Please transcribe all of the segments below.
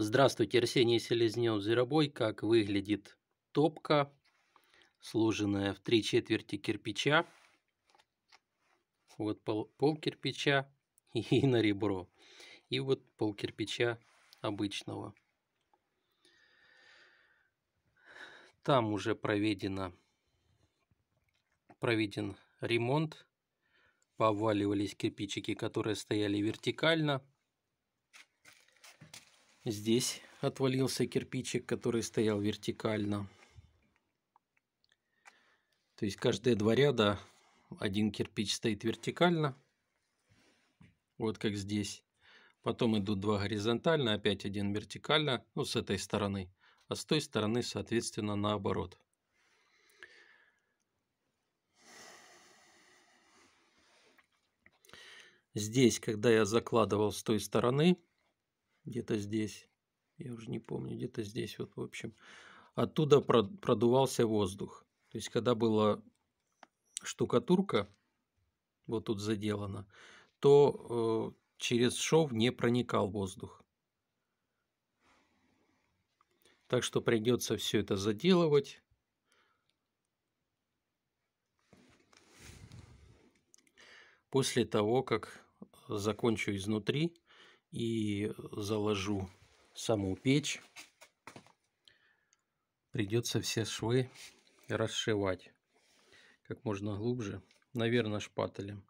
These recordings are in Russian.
Здравствуйте, Арсений Селезнев, Зверобой. Как выглядит топка, сложенная в три четверти кирпича. Вот пол, пол кирпича и на ребро. И вот пол кирпича обычного. Там уже проведено, проведен ремонт. Поваливались кирпичики, которые стояли вертикально. Здесь отвалился кирпичик, который стоял вертикально. То есть каждые два ряда один кирпич стоит вертикально. Вот как здесь. Потом идут два горизонтально, опять один вертикально, ну с этой стороны. А с той стороны, соответственно, наоборот. Здесь, когда я закладывал с той стороны, где-то здесь, я уже не помню, где-то здесь, вот в общем. Оттуда продувался воздух. То есть, когда была штукатурка, вот тут заделана, то э, через шов не проникал воздух. Так что придется все это заделывать. После того, как закончу изнутри, и заложу саму печь. Придется все швы расшивать как можно глубже, наверное, шпателем.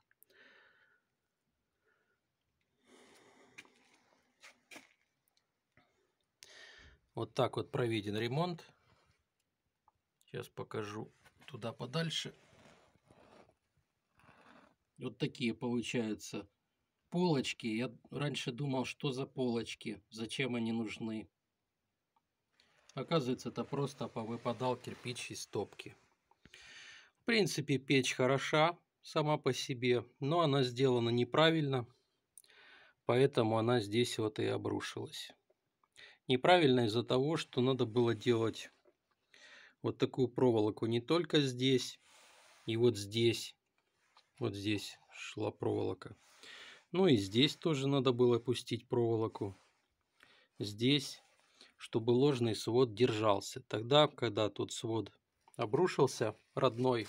Вот так вот проведен ремонт. Сейчас покажу туда подальше. Вот такие получаются Полочки. Я раньше думал, что за полочки, зачем они нужны. Оказывается, это просто повыпадал кирпич из топки. В принципе, печь хороша сама по себе, но она сделана неправильно, поэтому она здесь вот и обрушилась. Неправильно из-за того, что надо было делать вот такую проволоку не только здесь, и вот здесь, вот здесь шла проволока. Ну и здесь тоже надо было пустить проволоку. Здесь, чтобы ложный свод держался. Тогда, когда тот свод обрушился, родной.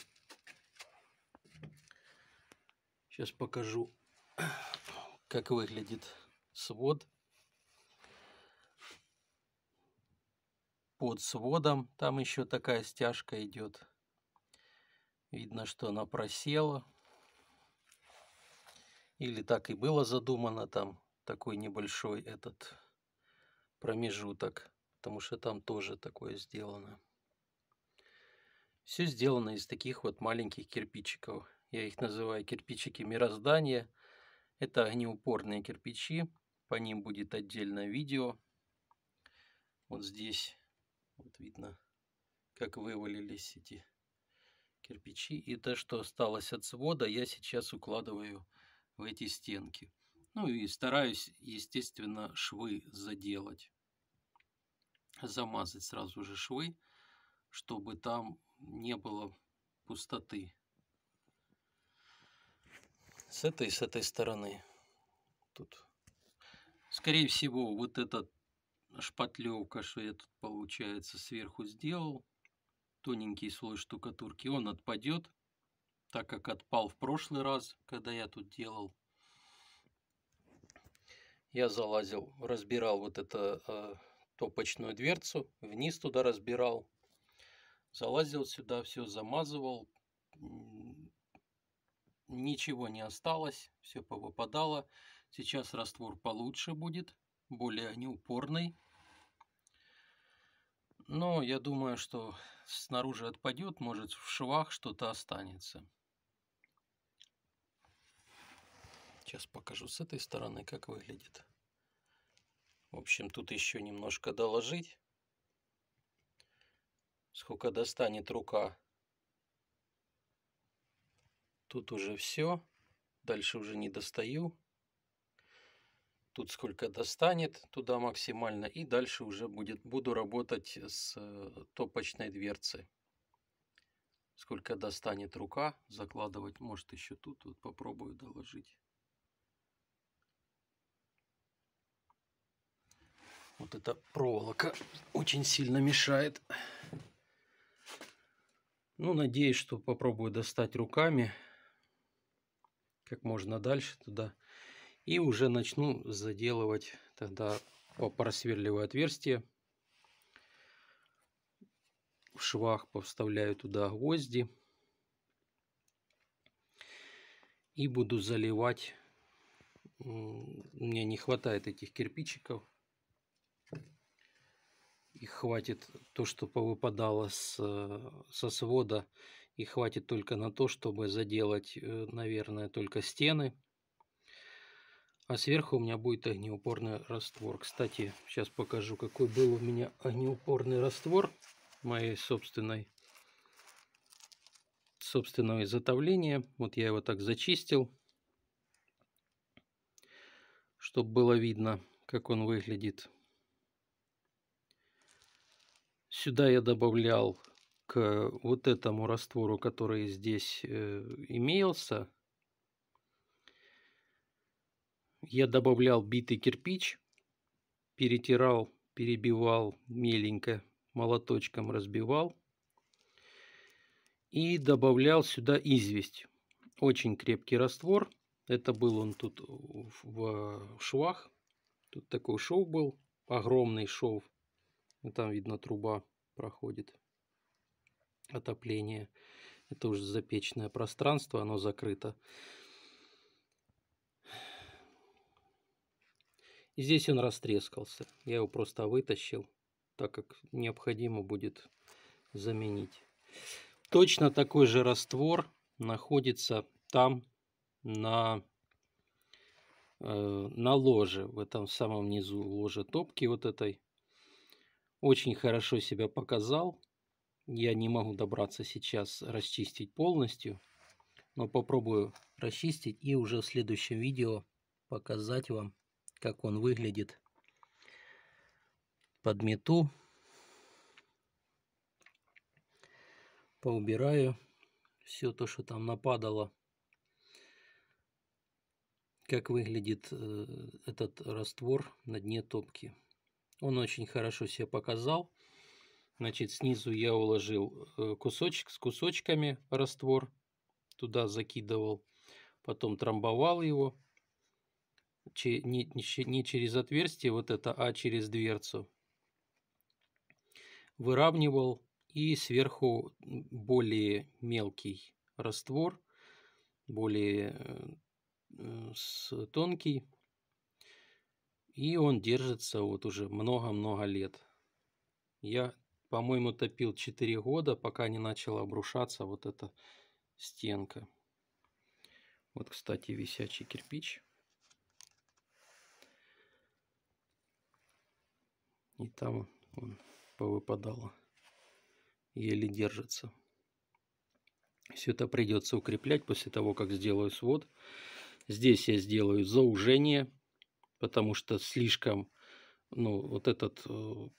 Сейчас покажу, как выглядит свод. Под сводом там еще такая стяжка идет. Видно, что она просела. Или так и было задумано там такой небольшой этот промежуток, потому что там тоже такое сделано. Все сделано из таких вот маленьких кирпичиков. Я их называю кирпичики мироздания. Это огнеупорные кирпичи. По ним будет отдельное видео. Вот здесь вот видно, как вывалились эти кирпичи. И то, что осталось от свода, я сейчас укладываю в эти стенки. Ну и стараюсь, естественно, швы заделать. Замазать сразу же швы, чтобы там не было пустоты. С этой, с этой стороны. Тут. Скорее всего, вот эта шпатлевка, что я тут, получается, сверху сделал, тоненький слой штукатурки, он отпадет так как отпал в прошлый раз, когда я тут делал. Я залазил, разбирал вот эту э, топочную дверцу, вниз туда разбирал. Залазил сюда, все замазывал. Ничего не осталось, все повыпадало. Сейчас раствор получше будет, более неупорный. Но я думаю, что снаружи отпадет, может в швах что-то останется. Сейчас покажу с этой стороны, как выглядит. В общем, тут еще немножко доложить. Сколько достанет рука. Тут уже все. Дальше уже не достаю. Тут сколько достанет, туда максимально. И дальше уже будет, буду работать с э, топочной дверцы. Сколько достанет рука, закладывать может еще тут. Вот попробую доложить. Вот эта проволока очень сильно мешает. Ну, надеюсь, что попробую достать руками как можно дальше туда. И уже начну заделывать тогда просверливаю отверстие. В швах повставляю туда гвозди. И буду заливать. Мне не хватает этих кирпичиков. И хватит то, что повыпадало с, со свода, и хватит только на то, чтобы заделать, э, наверное, только стены. А сверху у меня будет огнеупорный раствор. Кстати, сейчас покажу, какой был у меня огнеупорный раствор моей собственной собственного изготовления. Вот я его так зачистил, чтобы было видно, как он выглядит. Сюда я добавлял к вот этому раствору, который здесь э, имелся, я добавлял битый кирпич, перетирал, перебивал меленько, молоточком разбивал. И добавлял сюда известь. Очень крепкий раствор. Это был он тут в швах. Тут такой шов был, огромный шов. Там видно труба проходит отопление. Это уже запечное пространство, оно закрыто. И здесь он растрескался. Я его просто вытащил, так как необходимо будет заменить. Точно такой же раствор находится там на, э, на ложе, в этом самом низу ложе топки вот этой очень хорошо себя показал. Я не могу добраться сейчас расчистить полностью, но попробую расчистить и уже в следующем видео показать вам, как он выглядит. Подмету, поубираю все то, что там нападало. Как выглядит э, этот раствор на дне топки. Он очень хорошо себя показал. Значит, снизу я уложил э, кусочек с кусочками раствор. Туда закидывал. Потом трамбовал его. Не, не через отверстие вот это, а через дверцу. Выравнивал. И сверху более мелкий раствор. Более э, э, тонкий и он держится вот уже много-много лет. Я, по-моему, топил 4 года, пока не начала обрушаться вот эта стенка. Вот, кстати, висячий кирпич. И там он повыпадало. Еле держится. Все это придется укреплять после того, как сделаю свод. Здесь я сделаю заужение потому что слишком, ну, вот этот э,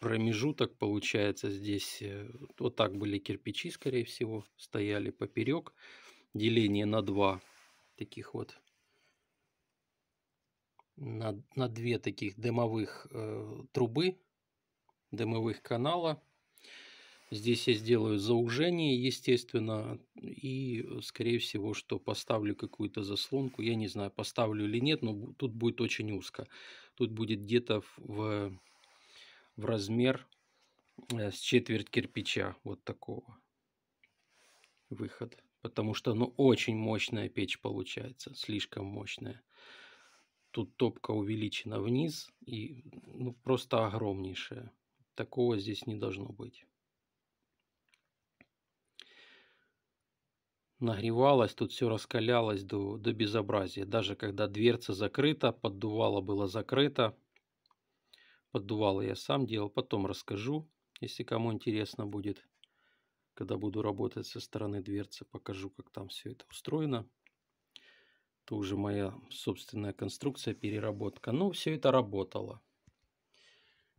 промежуток получается здесь, э, вот так были кирпичи, скорее всего, стояли поперек, деление на два таких вот, на, на две таких дымовых э, трубы, дымовых канала, Здесь я сделаю заужение, естественно, и, э, скорее всего, что поставлю какую-то заслонку. Я не знаю, поставлю или нет, но тут будет очень узко. Тут будет где-то в, в размер э, с четверть кирпича вот такого выход. Потому что, ну, очень мощная печь получается, слишком мощная. Тут топка увеличена вниз и ну, просто огромнейшая. Такого здесь не должно быть. Нагревалось, тут все раскалялось до, до безобразия. Даже когда дверца закрыта, поддувало было закрыто. Поддувало я сам делал, потом расскажу, если кому интересно будет. Когда буду работать со стороны дверцы, покажу, как там все это устроено. Это уже моя собственная конструкция, переработка. Но все это работало.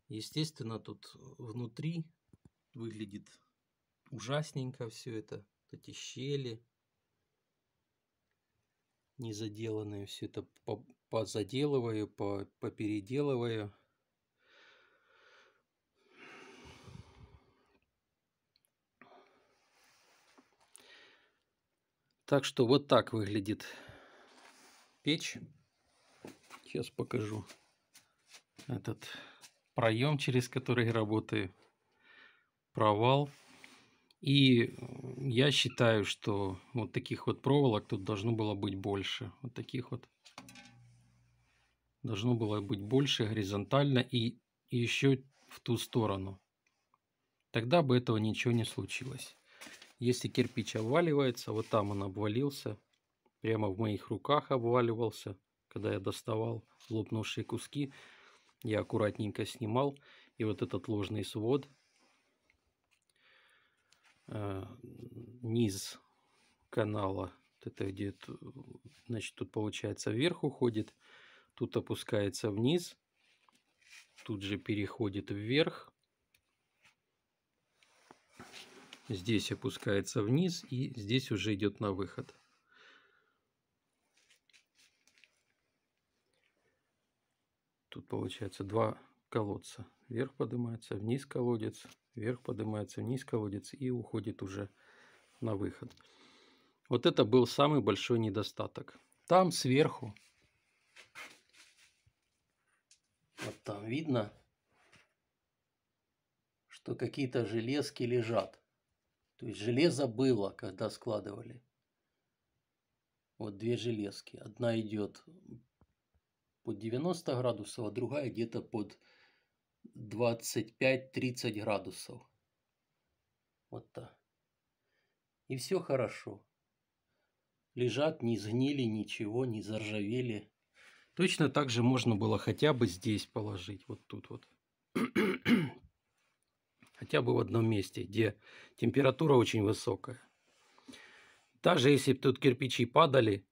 Естественно, тут внутри выглядит ужасненько все это вот эти щели не заделанные, все это по по попеределываю. Так что вот так выглядит печь. Сейчас покажу этот проем, через который работаю. Провал. И я считаю, что вот таких вот проволок тут должно было быть больше. Вот таких вот должно было быть больше горизонтально и еще в ту сторону. Тогда бы этого ничего не случилось. Если кирпич обваливается, вот там он обвалился, прямо в моих руках обваливался, когда я доставал лопнувшие куски, я аккуратненько снимал, и вот этот ложный свод Э, низ канала, это где, значит, тут получается вверх уходит, тут опускается вниз, тут же переходит вверх, здесь опускается вниз и здесь уже идет на выход. Тут получается два колодца вверх поднимается, вниз колодец, вверх поднимается, вниз колодец и уходит уже на выход. Вот это был самый большой недостаток. Там сверху, вот там видно, что какие-то железки лежат. То есть железо было, когда складывали. Вот две железки. Одна идет под 90 градусов, а другая где-то под 25-30 градусов. Вот так. И все хорошо. Лежат, не сгнили, ничего, не заржавели. Точно так же можно было хотя бы здесь положить, вот тут вот. хотя бы в одном месте, где температура очень высокая. Даже если бы тут кирпичи падали,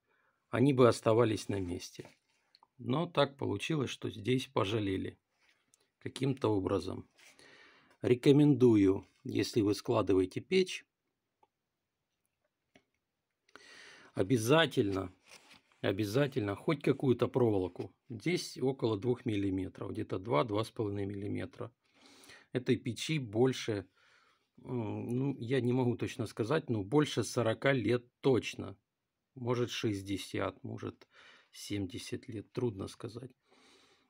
они бы оставались на месте. Но так получилось, что здесь пожалели каким-то образом. Рекомендую, если вы складываете печь, обязательно, обязательно хоть какую-то проволоку. Здесь около 2 мм, где-то 2-2,5 мм. Этой печи больше, ну, я не могу точно сказать, но больше 40 лет точно. Может 60, может 70 лет, трудно сказать.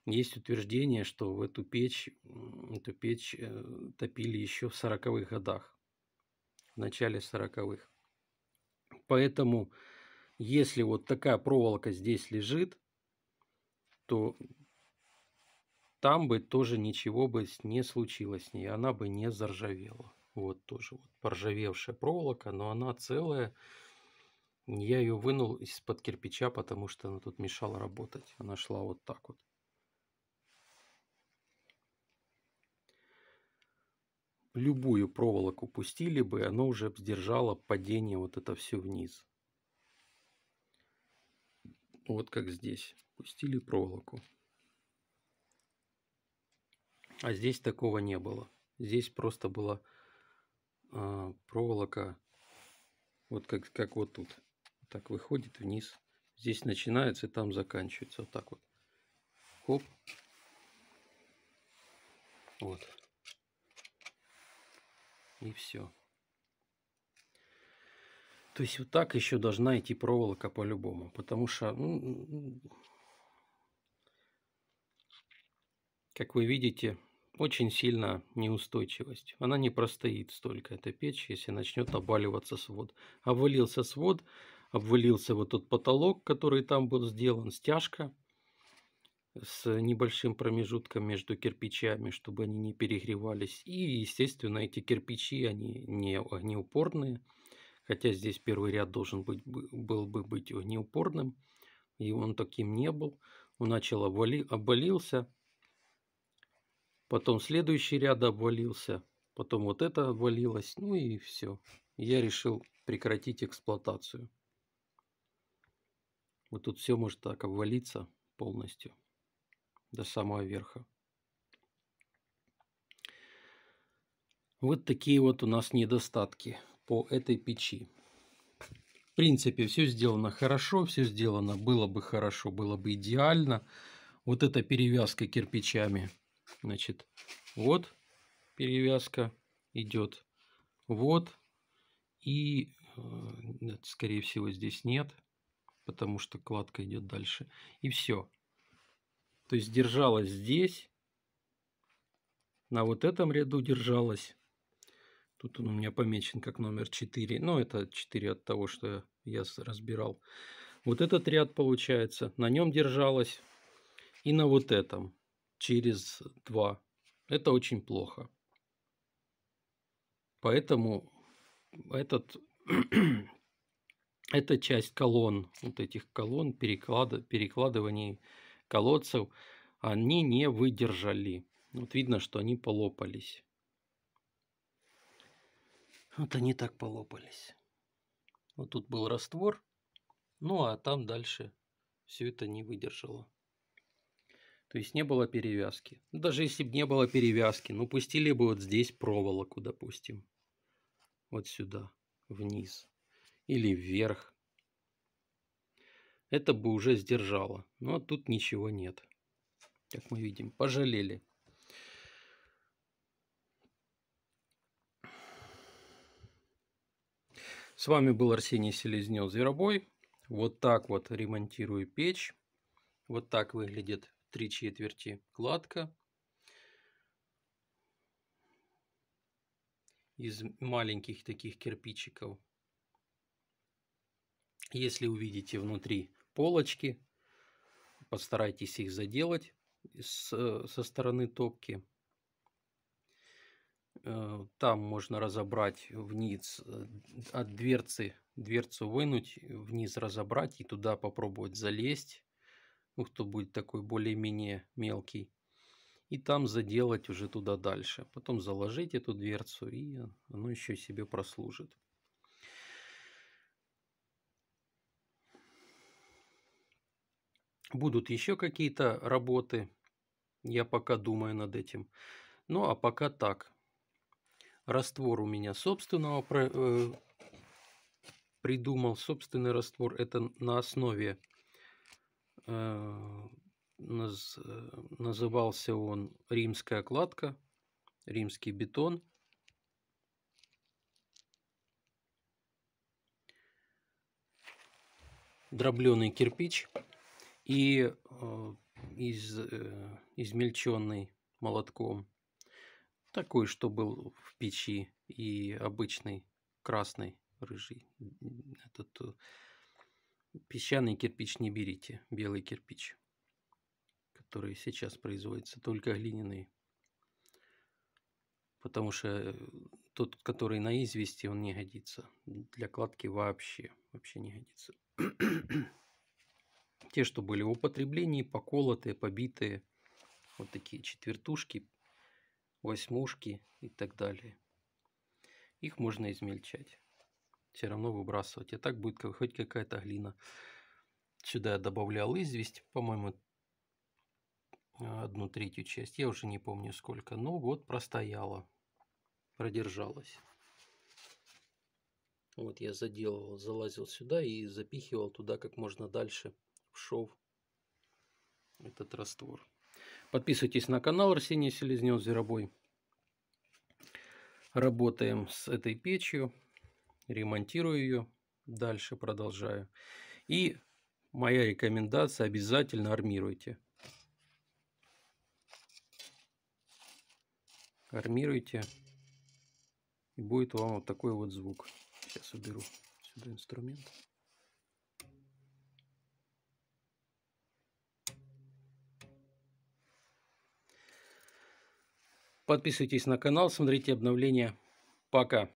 Есть утверждение, что в эту печь, эту печь э, топили еще в 40-х годах, в начале 40-х. Поэтому, если вот такая проволока здесь лежит, то там бы тоже ничего бы не случилось с ней, она бы не заржавела. Вот тоже вот поржавевшая проволока, но она целая. Я ее вынул из-под кирпича, потому что она тут мешала работать. Она шла вот так вот. любую проволоку пустили бы, она уже сдержала падение вот это все вниз. Вот как здесь. Пустили проволоку. А здесь такого не было. Здесь просто была э, проволока, вот как, как вот тут. Так выходит вниз. Здесь начинается и там заканчивается. Вот так вот. Хоп. Вот и все. То есть вот так еще должна идти проволока по-любому, потому что, ну, как вы видите, очень сильно неустойчивость. Она не простоит столько, эта печь, если начнет обваливаться свод. Обвалился свод, обвалился вот тот потолок, который там был сделан, стяжка с небольшим промежутком между кирпичами, чтобы они не перегревались. И, естественно, эти кирпичи, они не огнеупорные, хотя здесь первый ряд должен быть, был бы быть огнеупорным, и он таким не был. Он начал обвали, обвалился, потом следующий ряд обвалился, потом вот это обвалилось, ну и все. Я решил прекратить эксплуатацию. Вот тут все может так обвалиться полностью до самого верха. Вот такие вот у нас недостатки по этой печи. В принципе, все сделано хорошо, все сделано было бы хорошо, было бы идеально. Вот эта перевязка кирпичами, значит, вот перевязка идет, вот, и, э, скорее всего, здесь нет, потому что кладка идет дальше, и все. То есть держалась здесь, на вот этом ряду держалась. Тут он у меня помечен как номер 4. Но ну, это 4 от того, что я разбирал. Вот этот ряд получается. На нем держалась. И на вот этом. Через 2. Это очень плохо. Поэтому этот, эта часть колонн, вот этих колонн, переклада, перекладываний колодцев, они не выдержали. Вот видно, что они полопались. Вот они так полопались. Вот тут был раствор, ну а там дальше все это не выдержало. То есть не было перевязки. Ну, даже если бы не было перевязки, ну пустили бы вот здесь проволоку, допустим. Вот сюда, вниз. Или вверх это бы уже сдержало. Но тут ничего нет. Как мы видим, пожалели. С вами был Арсений Селезнев Зверобой. Вот так вот ремонтирую печь. Вот так выглядит три четверти кладка. Из маленьких таких кирпичиков. Если увидите внутри полочки, постарайтесь их заделать э, со стороны топки. Э, там можно разобрать вниз э, от дверцы, дверцу вынуть, вниз разобрать и туда попробовать залезть. Ну, кто будет такой более-менее мелкий. И там заделать уже туда дальше. Потом заложить эту дверцу и оно еще себе прослужит. Будут еще какие-то работы. Я пока думаю над этим. Ну, а пока так. Раствор у меня собственного э, придумал. Собственный раствор это на основе э, наз, назывался он римская кладка, римский бетон. Дробленый кирпич и э, из, э, измельченный молотком. Такой, что был в печи и обычный красный, рыжий. Этот э, песчаный кирпич не берите, белый кирпич, который сейчас производится, только глиняный. Потому что тот, который на извести, он не годится. Для кладки вообще, вообще не годится те, что были в употреблении, поколотые, побитые, вот такие четвертушки, восьмушки и так далее. Их можно измельчать, все равно выбрасывать, И а так будет хоть какая-то глина. Сюда я добавлял известь, по-моему, одну третью часть, я уже не помню сколько, но ну вот простояла, продержалась. Вот я заделывал, залазил сюда и запихивал туда как можно дальше шов, этот раствор. Подписывайтесь на канал Арсений Селезнев Зеробой. Работаем с этой печью, ремонтирую ее, дальше продолжаю. И моя рекомендация, обязательно армируйте. Армируйте, и будет вам вот такой вот звук. Сейчас уберу сюда инструмент. Подписывайтесь на канал, смотрите обновления. Пока.